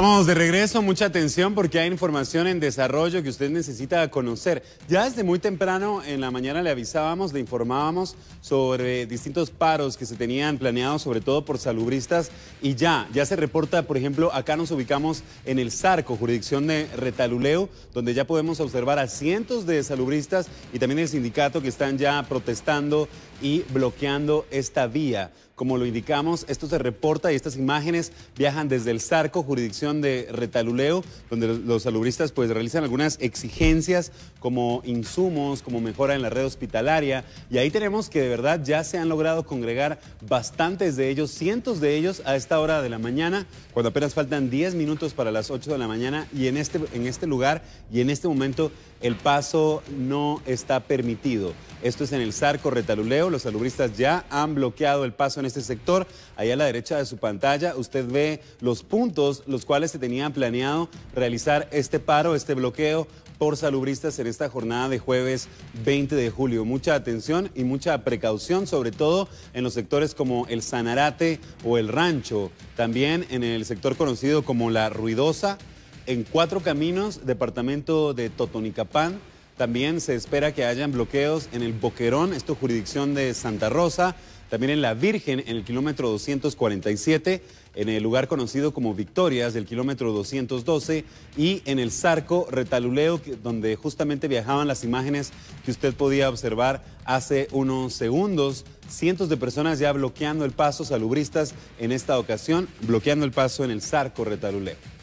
Estamos de regreso, mucha atención porque hay información en desarrollo que usted necesita conocer. Ya desde muy temprano en la mañana le avisábamos, le informábamos sobre distintos paros que se tenían planeados, sobre todo por salubristas, y ya, ya se reporta, por ejemplo, acá nos ubicamos en el Zarco, jurisdicción de Retaluleo, donde ya podemos observar a cientos de salubristas y también el sindicato que están ya protestando y bloqueando esta vía. Como lo indicamos, esto se reporta y estas imágenes viajan desde el Zarco, jurisdicción de Retaluleo, donde los salubristas pues realizan algunas exigencias como insumos, como mejora en la red hospitalaria. Y ahí tenemos que de verdad ya se han logrado congregar bastantes de ellos, cientos de ellos a esta hora de la mañana, cuando apenas faltan 10 minutos para las 8 de la mañana y en este, en este lugar y en este momento el paso no está permitido. Esto es en el Zarco Retaluleo, los salubristas ya han bloqueado el paso en este sector. Ahí a la derecha de su pantalla usted ve los puntos los cuales se tenían planeado realizar este paro, este bloqueo por salubristas en esta jornada de jueves 20 de julio. Mucha atención y mucha precaución, sobre todo en los sectores como el Sanarate o el Rancho, también en el sector conocido como La Ruidosa, en Cuatro Caminos, departamento de Totonicapán, también se espera que hayan bloqueos en el Boquerón, esto jurisdicción de Santa Rosa, también en La Virgen, en el kilómetro 247, en el lugar conocido como Victorias, del kilómetro 212, y en el Zarco Retaluleo, donde justamente viajaban las imágenes que usted podía observar hace unos segundos. Cientos de personas ya bloqueando el paso, salubristas en esta ocasión, bloqueando el paso en el Zarco Retaluleo.